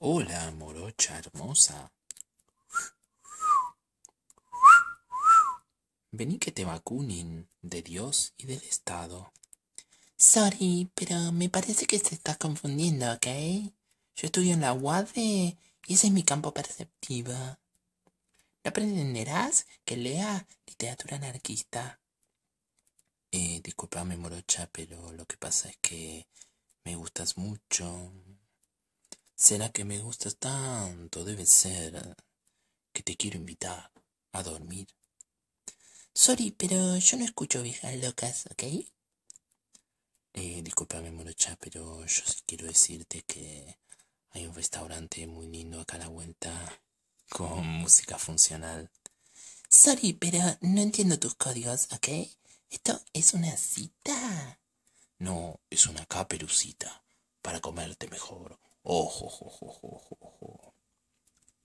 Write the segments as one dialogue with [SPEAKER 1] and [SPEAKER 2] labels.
[SPEAKER 1] Hola, morocha hermosa. Vení que te vacunen de Dios y del Estado.
[SPEAKER 2] Sorry, pero me parece que se estás confundiendo, ¿ok? Yo estudio en la UADE y ese es mi campo perceptiva. No aprenderás, que lea literatura anarquista. Eh,
[SPEAKER 1] disculpame, morocha, pero lo que pasa es que me gustas mucho,
[SPEAKER 2] Será que me gustas tanto, debe ser que te quiero invitar a dormir. Sorry, pero yo no escucho viejas locas, ¿ok?
[SPEAKER 1] Eh, discúlpame, Morocha, pero yo sí quiero decirte que hay un restaurante muy lindo acá a la vuelta con música funcional.
[SPEAKER 2] Sorry, pero no entiendo tus códigos, ¿ok? Esto es una cita.
[SPEAKER 1] No, es una caperucita para comerte mejor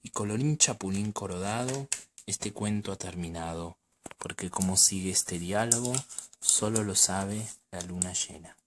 [SPEAKER 1] y colorín chapulín corodado, este cuento ha terminado, porque como sigue este diálogo, solo lo sabe la luna llena.